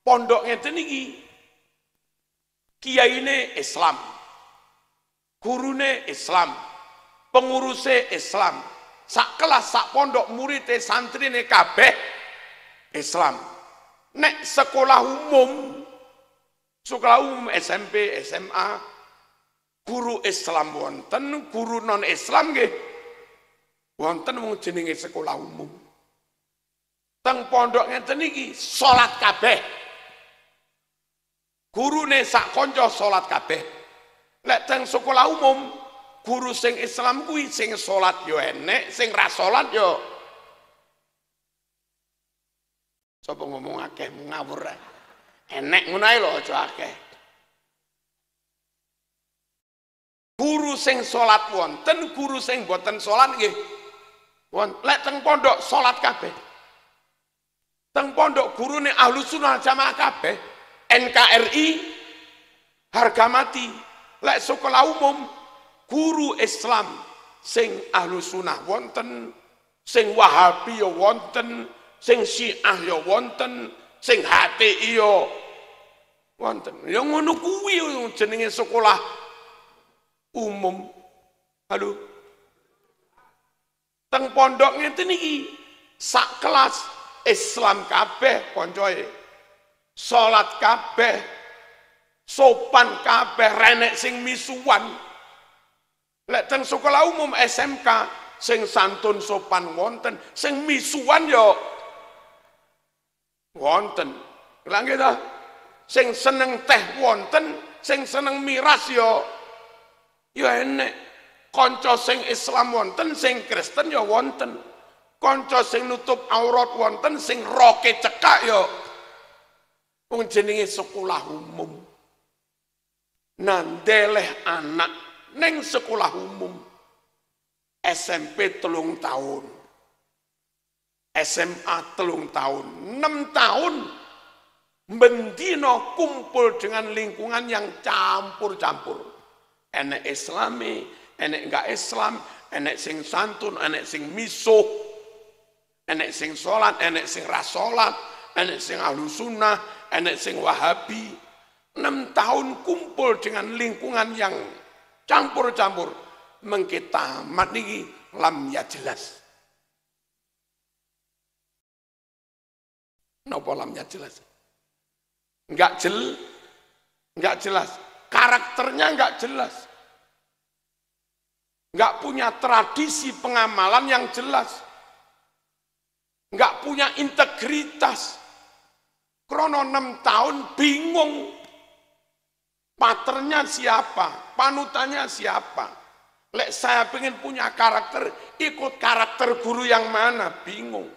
Pondok yang ngeten kiai kiyaine Islam. Gurune Islam. pengurusnya Islam. Sak kelas sak pondok santri santrine kabeh Islam. Nek sekolah umum sekolah umum SMP, SMA guru Islam wonten, guru non Islam nggih. Wonten wong jenenge sekolah umum. Teng pondok ngeten iki salat kabeh. Gurune sak konco salat kabeh. Lek teng sekolah umum, guru sing Islam kuwi sing salat yo enek, sing ra salat yo. Sapa ngomong akeh ngawur Enek ngono ae lho aja akeh. Guru sing salat wonten, guru sing boten salat nggih. Wonten lek teng pondok salat kabeh. Teng pondok gurune ahlus sunnah jamaah kabeh. NKRI harga mati lek sekolah umum guru Islam sing ahlu sunnah wonten sing wahabi ya wonten sing syiah ya wonten sing hati ya wonten yang ngono kuwi jenenge sekolah umum halo teng pondok ngene niki sak kelas Islam kabeh koncoe salat kabeh sopan kabeh renek sing misuan. lek teng sekolah umum SMK sing santun sopan wonten sing misuan yo wonten lange ta sing seneng teh wonten sing seneng miras yo yo enek kanca sing Islam wonten sing Kristen yo wonten kanca sing nutup aurat wonten sing roke cekak yo Wong jenenge sekolah umum. Nandeleh anak neng sekolah umum. SMP telung tahun. SMA telung tahun. enam tahun mendino kumpul dengan lingkungan yang campur-campur. Enek islami, enek enggak islam, enek sing santun, enek sing misuh, enek sing sholat, enek sing rasolat, enek sing alusunah, enek sing wahabi. Enam tahun kumpul dengan lingkungan yang campur-campur. mengkita mati lam ya jelas. Nopo ya jelas. Enggak jel, enggak jelas. Karakternya enggak jelas. Enggak punya tradisi pengamalan yang jelas. Enggak punya integritas. Krono enam tahun bingung paternya siapa, panutannya siapa. Lek saya pengen punya karakter, ikut karakter guru yang mana, bingung.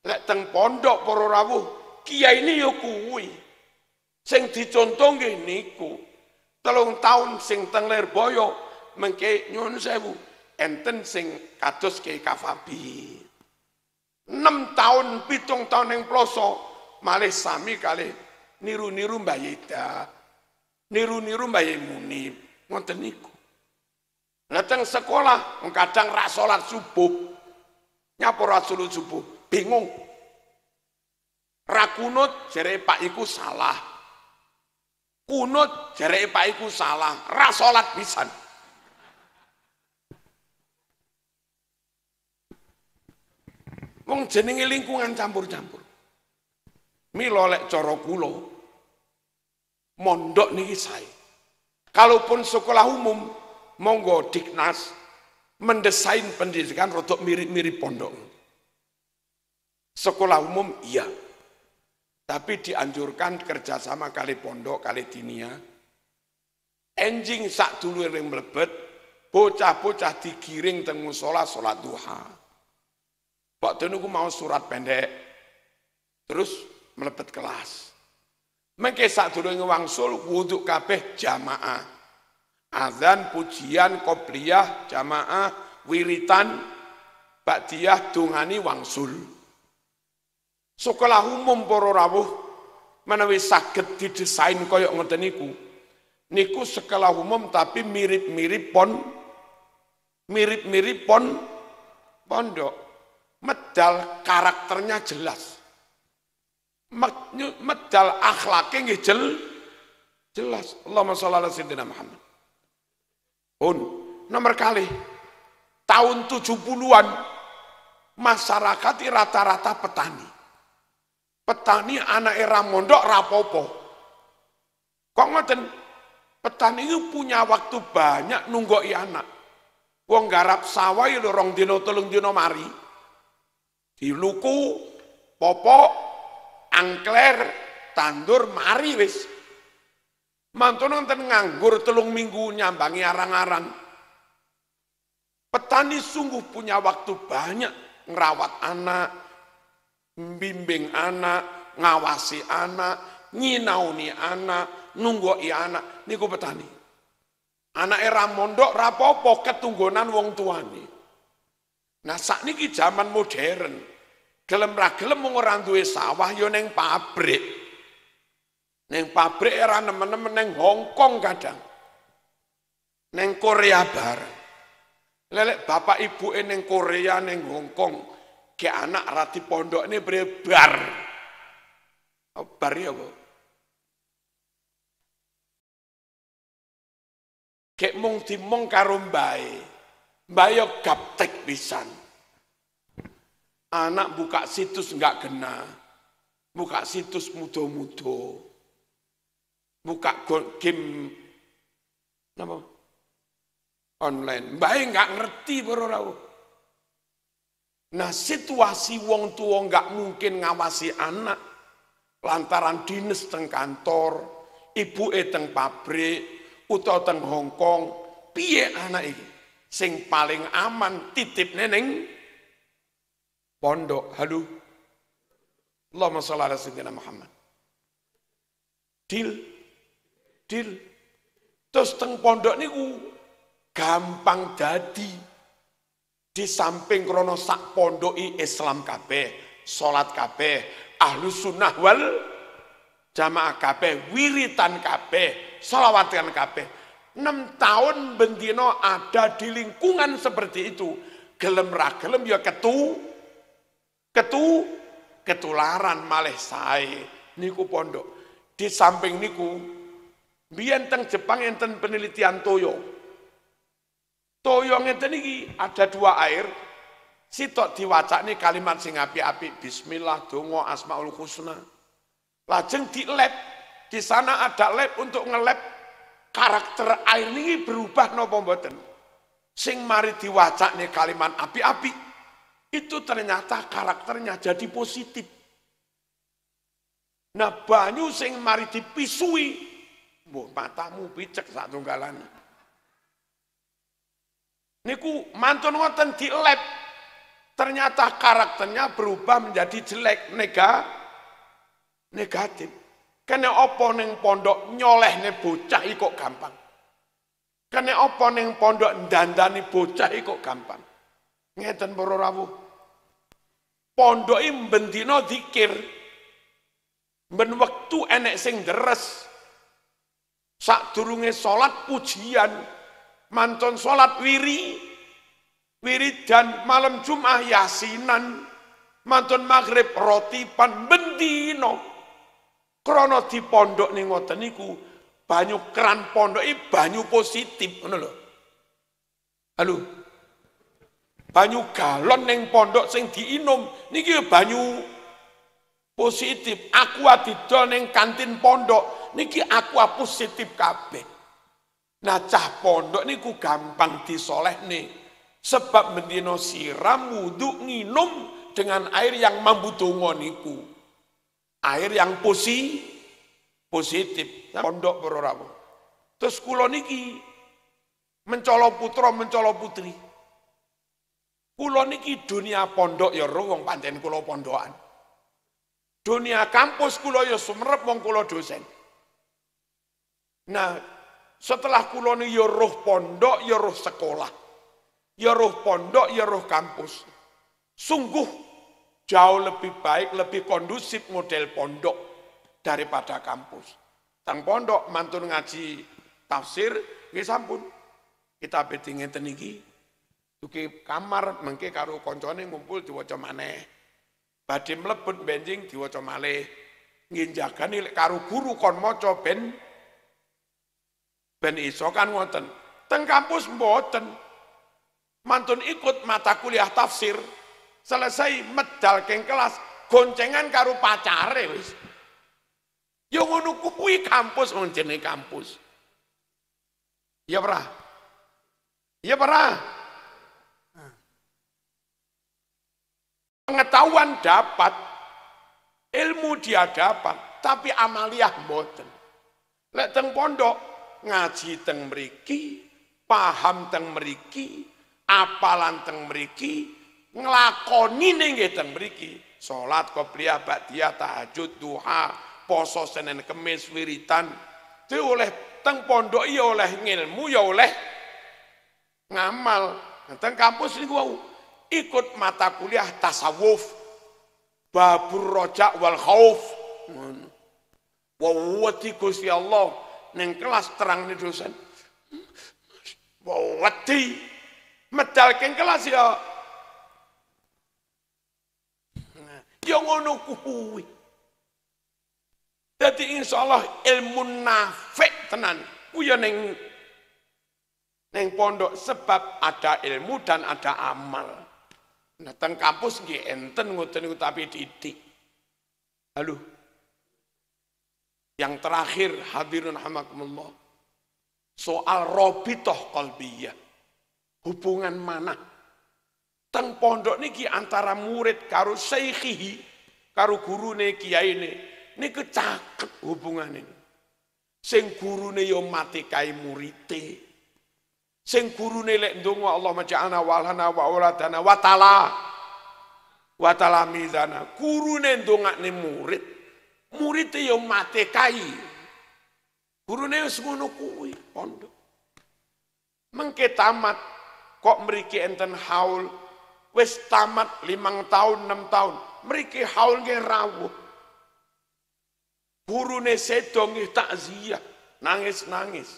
Lek teng pondok pororabu rawuh, kiai ini yo kuwi. Sing dicontoh nggih niku. Telung tahun sing teng boyo, mengke nyun sewu, enten sing kados Kiai Kafabi. 6 tahun, pitung tahun yang pelosok, malih sami kali niru-niru Mbah Yeda, niru-niru Mbah Munib, ngoten niku. sekolah kadang ra salat subuh. Nyapa ra subuh, bingung. Ra kunut jere Pak iku salah. Kunut jere Pak iku salah, ra salat pisan. Wong jenenge lingkungan campur-campur. Milo lek coro kulo. mondok niki say. Kalaupun sekolah umum monggo Diknas mendesain pendidikan rotok mirip-mirip pondok. Sekolah umum iya, tapi dianjurkan kerjasama kali pondok, kali dinia. Enjing sak dulu yang melebet, bocah-bocah digiring tengu sholat, sholat duha. Waktu itu aku mau surat pendek, terus melepet kelas. Mengke sadurunge wangsul wuduk kabeh jamaah. Azan, pujian, qobliyah, jamaah, wiritan, bakdiyah, dungani wangsul. Sekolah umum poro rawuh menawi sakit didesain koyok ngoten niku. Niku sekolah umum tapi mirip-mirip pon mirip-mirip pon pondok. Medal karakternya jelas medal akhlaknya nggih jelas. Allahumma sholli ala sayyidina Muhammad. Un, nomor kali tahun 70-an masyarakat rata-rata petani. Petani anak era mondok rapopo. Kok ngoten? Petani itu punya waktu banyak nunggu anak. Wong garap sawah itu ya rong dino tolong dino mari. Diluku, popok, angkler tandur mari wis. Mantun wonten nganggur telung minggu nyambangi arang-arang. Petani sungguh punya waktu banyak ngerawat anak, bimbing anak, ngawasi anak, nginauni anak, nunggoi anak. Niku petani. Anak era mondok rapopo ketunggonan wong tuani. Nah ini zaman modern, gelem ra gelem wong ora duwe sawah ya ning pabrik. Ning pabrik era nemen-nemen ning Hongkong kadang. Ning Korea bar. Lelek bapak ibu ning Korea ning Hongkong. Kong ke anak rati pondok ini beri bar. Oh, bar ya bu. Kek mung dimong karo mbae. Mbae yo gaptek pisan. Anak buka situs enggak kena. Buka situs mudo-mudo. Buka game apa? online. Baik enggak ngerti baru Nah situasi wong tua enggak mungkin ngawasi anak lantaran dinas teng kantor, ibu teng pabrik, utau teng Hongkong, piye anak ini? Sing paling aman titip neneng pondok. Halo. Allahumma shalli ala sayyidina Muhammad. Deal. Deal. Terus teng pondok niku gampang jadi. Di samping krono sak pondoki Islam kabeh, salat kabeh, ahlu sunnah wal jamaah kabeh, wiritan kabeh, sholawatan kabeh. 6 tahun bendino ada di lingkungan seperti itu. Gelem ra gelem ya ketu ketu ketularan malih sae niku pondok. Di samping niku biyen teng Jepang enten penelitian toyo. Toyo ngeten iki ada dua air sitok nih kalimat sing api api bismillah donga asmaul husna. Lajeng di lab di sana ada lab untuk ngelab karakter air ini berubah nopo mboten. Sing mari nih kalimat api-api itu ternyata karakternya jadi positif. Nah banyu sing mari dipisui, Bu, matamu picek saat Ini Niku mantun ngoten di lab, ternyata karakternya berubah menjadi jelek, nega, negatif. Kene opo neng pondok nyoleh ne bocah ikut gampang. Kene opo neng pondok dandani bocah ikut gampang. Ngeten para rawuh. Pondoke bendina dikir. Ben wektu enek sing deres. Sadurunge salat pujian, manton salat wiri, dan malam Jumat yasinan, manton maghrib rotipan bendina. Krana pondok ning ngoten niku banyu keran pondoke banyu positif ngono lho. Halo banyu galon neng pondok sing diinum, niki banyu positif aku adidol neng kantin pondok niki aku positif kabeh nah cah pondok niku gampang disoleh nih sebab mendino siram wudhu nginum dengan air yang dungo niku air yang posi positif nah, pondok berorabu terus kulo niki mencolok putra mencolok putri Kulo niki dunia pondok ya roh wong pondohan kulo pondokan. Dunia kampus kulo ya sumrep wong kulo dosen. Nah, setelah kulo niki ya roh pondok, ya roh sekolah. Ya roh pondok, ya roh kampus. Sungguh jauh lebih baik, lebih kondusif model pondok daripada kampus. Tang pondok mantun ngaji tafsir, nggih sampun. Kita betinge teniki Duki kamar mengke karo koncone ngumpul diwaca maneh. Badhe mlebet benjing diwaca malih. Nginjagani lek karo guru kon maca ben ben iso kan ngoten. Teng kampus mboten. Mantun ikut mata kuliah tafsir. Selesai medal keng kelas goncengan karo pacare wis. Ya ngono kuwi kampus wong kampus. Ya ora? Ya ora? pengetahuan dapat, ilmu dia dapat, tapi amaliah boten. Lek teng pondok ngaji teng meriki, paham teng meriki, apalan teng meriki, nglakoni ning teng meriki. Salat qobliyah, ba'diyah, tahajud, duha, poso Senin Kemis wiritan. Dia oleh teng pondok ya oleh ngilmu ya oleh ngamal. Teng kampus niku wau ikut mata kuliah tasawuf babur rojak wal khauf wawati kusya Allah neng kelas terang nih dosen wawati medal keng kelas ya yang ngono kuwi jadi insya Allah ilmu nafik tenan kuya neng neng pondok sebab ada ilmu dan ada amal Nah, teng kampus nggih enten ngoten niku tapi titik. Halo. Yang terakhir hadirun hamakumullah. Soal robitoh kolbiyah. Hubungan mana? Teng pondok niki antara murid karo syekhihi, karo gurune kiyaine. Niki caket hubungan ini. Sing gurune yo mati kae murite. Sing gurune lek ndonga Allah maja'ana walhana wa auladana wa tala wa talamidana. Gurune ni murid. Murid yang mati kai. Gurune yang semua nukui pondok. Mengke tamat kok meriki enten haul wis tamat limang tahun enam tahun meriki haul nggih rawuh gurune sedo nggih takziah nangis-nangis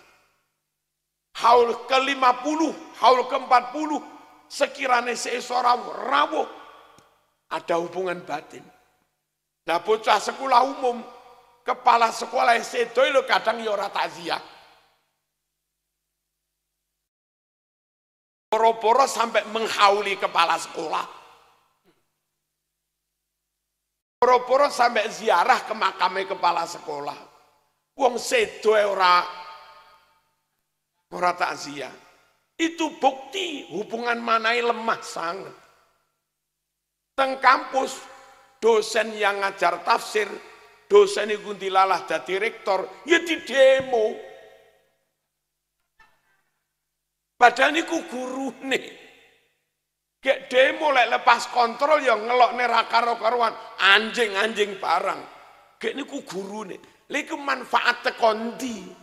haul ke-50, haul ke-40, sekiranya seesor rawuh, ada hubungan batin. Nah bocah sekolah umum, kepala sekolah sedo itu kadang yora ya takziah. poro-poro sampai menghauli kepala sekolah. poro-poro sampai ziarah ke makamnya kepala sekolah. Wong sedo ya ora Ora takziah. Itu bukti hubungan manai lemah sangat. Teng kampus dosen yang ngajar tafsir, dosen iku dilalah dadi rektor, ya di demo. Padahal niku nih kayak demo lek lepas kontrol yang ngelok nih raka karuan anjing-anjing parang. Kayak niku guru nih. iku manfaat tekondi.